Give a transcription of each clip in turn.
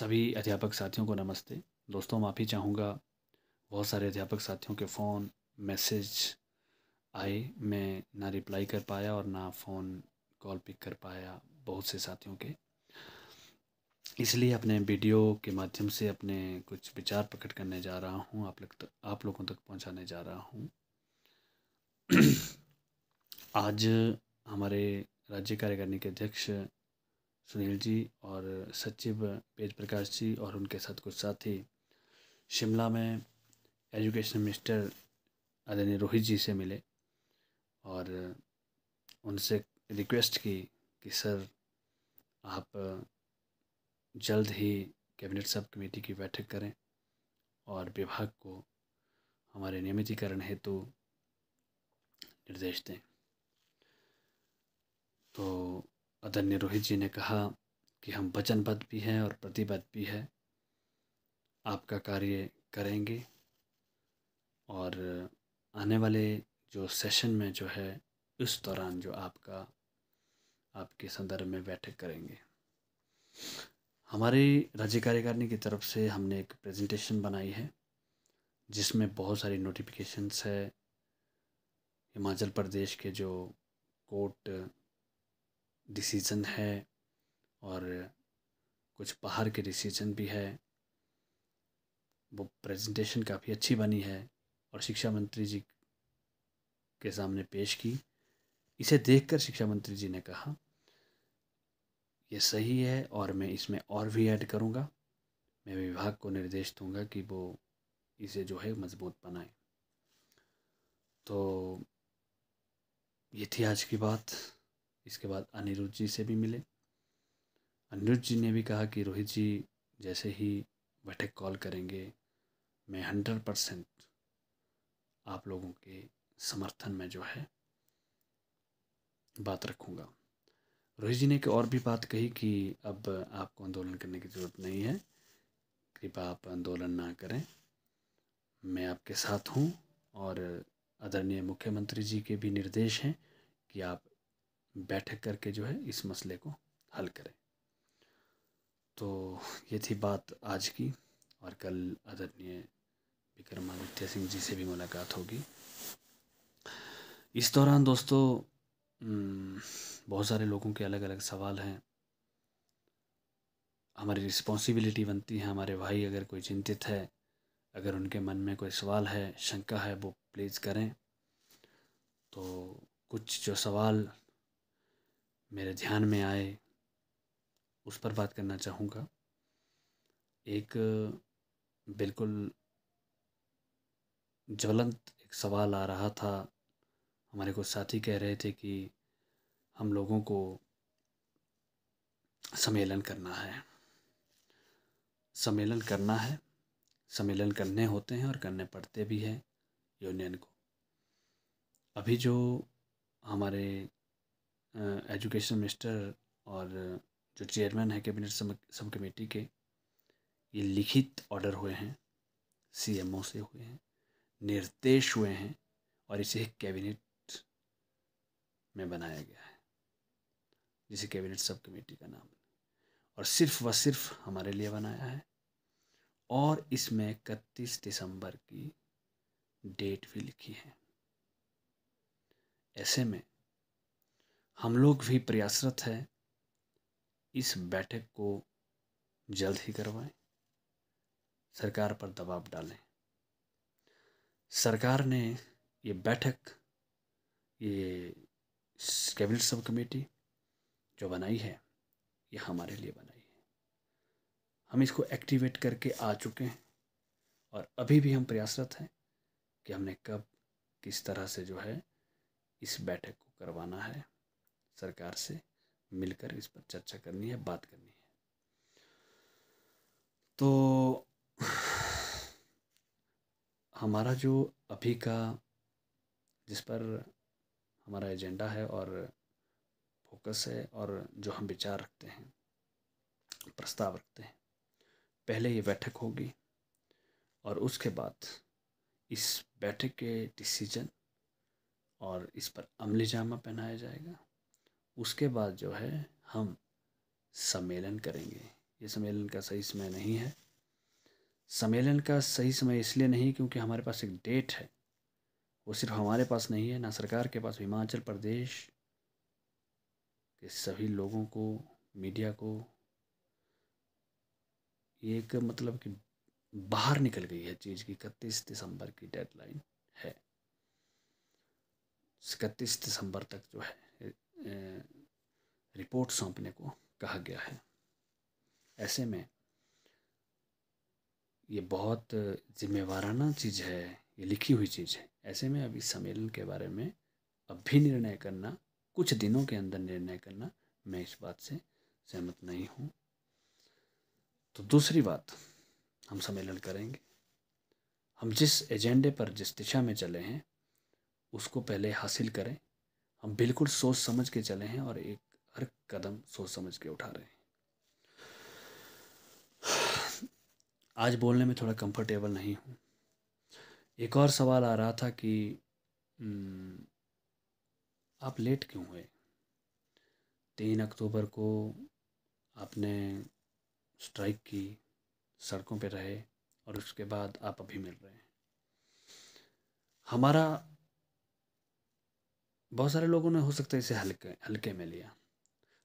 सभी अध्यापक साथियों को नमस्ते दोस्तों माफ़ी चाहूँगा बहुत सारे अध्यापक साथियों के फ़ोन मैसेज आए मैं ना रिप्लाई कर पाया और ना फ़ोन कॉल पिक कर पाया बहुत से साथियों के इसलिए अपने वीडियो के माध्यम से अपने कुछ विचार प्रकट करने जा रहा हूँ आप लोग तक आप लोगों तक पहुँचाने जा रहा हूँ आज हमारे राज्य कार्यकारिणी के अध्यक्ष सुनील जी और सचिव वेद प्रकाश जी और उनके साथ कुछ साथी शिमला में एजुकेशन मिनिस्टर आदरणीय रोहित जी से मिले और उनसे रिक्वेस्ट की कि सर आप जल्द ही कैबिनेट सब कमेटी की बैठक करें और विभाग को हमारे नियमितीकरण हेतु निर्देश दें तो अदन्य रोहित जी ने कहा कि हम वचनबद्ध भी हैं और प्रतिबद्ध भी है आपका कार्य करेंगे और आने वाले जो सेशन में जो है उस दौरान जो आपका आपके संदर्भ में बैठक करेंगे हमारे राज्य कार्यकारिणी की तरफ से हमने एक प्रेजेंटेशन बनाई है जिसमें बहुत सारी नोटिफिकेशंस है हिमाचल प्रदेश के जो कोर्ट डिसीज़न है और कुछ बाहर के डिसीज़न भी है वो प्रेजेंटेशन काफ़ी अच्छी बनी है और शिक्षा मंत्री जी के सामने पेश की इसे देखकर शिक्षा मंत्री जी ने कहा यह सही है और मैं इसमें और भी ऐड करूँगा मैं विभाग को निर्देश दूंगा कि वो इसे जो है मजबूत बनाए तो ये थी आज की बात इसके बाद अनिरुद्ध जी से भी मिले अनिरुद्ध जी ने भी कहा कि रोहित जी जैसे ही बैठे कॉल करेंगे मैं हंड्रेड परसेंट आप लोगों के समर्थन में जो है बात रखूँगा रोहित जी ने एक और भी बात कही कि अब आपको आंदोलन करने की ज़रूरत नहीं है कृपया आप आंदोलन ना करें मैं आपके साथ हूँ और आदरणीय मुख्यमंत्री जी के भी निर्देश हैं कि आप बैठक करके जो है इस मसले को हल करें तो ये थी बात आज की और कल आदरणीय विक्रमादित्य सिंह जी से भी मुलाकात होगी इस दौरान दोस्तों बहुत सारे लोगों के अलग अलग सवाल हैं हमारी रिस्पॉन्सिबिलिटी बनती है हमारे भाई अगर कोई चिंतित है अगर उनके मन में कोई सवाल है शंका है वो प्लीज़ करें तो कुछ जो सवाल मेरे ध्यान में आए उस पर बात करना चाहूँगा एक बिल्कुल ज्वलंत एक सवाल आ रहा था हमारे कुछ साथी कह रहे थे कि हम लोगों को सम्मेलन करना है सम्मेलन करना है सम्मेलन करने होते हैं और करने पड़ते भी हैं यूनियन को अभी जो हमारे एजुकेशन मिनिस्टर और जो चेयरमैन है कैबिनेट सब कमेटी के ये लिखित ऑर्डर हुए हैं सीएमओ से हुए हैं निर्देश हुए हैं और इसे कैबिनेट में बनाया गया है जिसे कैबिनेट सब कमेटी का नाम है और सिर्फ व सिर्फ हमारे लिए बनाया है और इसमें इकतीस दिसंबर की डेट भी लिखी है ऐसे में हम लोग भी प्रयासरत है इस बैठक को जल्द ही करवाएं सरकार पर दबाव डालें सरकार ने ये बैठक ये कैबिनेट सब कमेटी जो बनाई है ये हमारे लिए बनाई है हम इसको एक्टिवेट करके आ चुके हैं और अभी भी हम प्रयासरत हैं कि हमने कब किस तरह से जो है इस बैठक को करवाना है सरकार से मिलकर इस पर चर्चा करनी है बात करनी है तो हमारा जो अभी का जिस पर हमारा एजेंडा है और फोकस है और जो हम विचार रखते हैं प्रस्ताव रखते हैं पहले ये बैठक होगी और उसके बाद इस बैठक के डिसीजन और इस पर अमली जामा पहनाया जाएगा उसके बाद जो है हम सम्मेलन करेंगे ये सम्मेलन का सही समय नहीं है सम्मेलन का सही समय इसलिए नहीं क्योंकि हमारे पास एक डेट है वो सिर्फ हमारे पास नहीं है ना सरकार के पास हिमाचल प्रदेश के सभी लोगों को मीडिया को एक मतलब कि बाहर निकल गई है चीज़ की इकतीस दिसंबर की डेडलाइन है इकतीस दिसंबर तक जो है रिपोर्ट सौंपने को कहा गया है ऐसे में ये बहुत जिम्मेवाराना चीज़ है ये लिखी हुई चीज़ है ऐसे में अभी सम्मेलन के बारे में अब भी निर्णय करना कुछ दिनों के अंदर निर्णय करना मैं इस बात से सहमत नहीं हूँ तो दूसरी बात हम सम्मेलन करेंगे हम जिस एजेंडे पर जिस दिशा में चले हैं उसको पहले हासिल करें हम बिल्कुल सोच समझ के चले हैं और एक हर कदम सोच समझ के उठा रहे हैं आज बोलने में थोड़ा कंफर्टेबल नहीं हूँ एक और सवाल आ रहा था कि हम्म, आप लेट क्यों हुए तीन अक्टूबर को आपने स्ट्राइक की सड़कों पर रहे और उसके बाद आप अभी मिल रहे हैं हमारा बहुत सारे लोगों ने हो सकता है इसे हल्के हल्के में लिया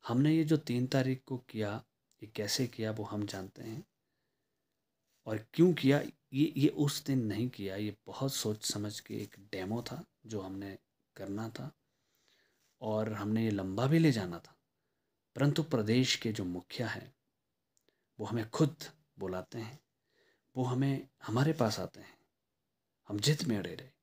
हमने ये जो तीन तारीख को किया ये कैसे किया वो हम जानते हैं और क्यों किया ये ये उस दिन नहीं किया ये बहुत सोच समझ के एक डेमो था जो हमने करना था और हमने ये लंबा भी ले जाना था परंतु प्रदेश के जो मुखिया हैं वो हमें खुद बुलाते हैं वो हमें हमारे पास आते हैं हम जिद में अड़े रहे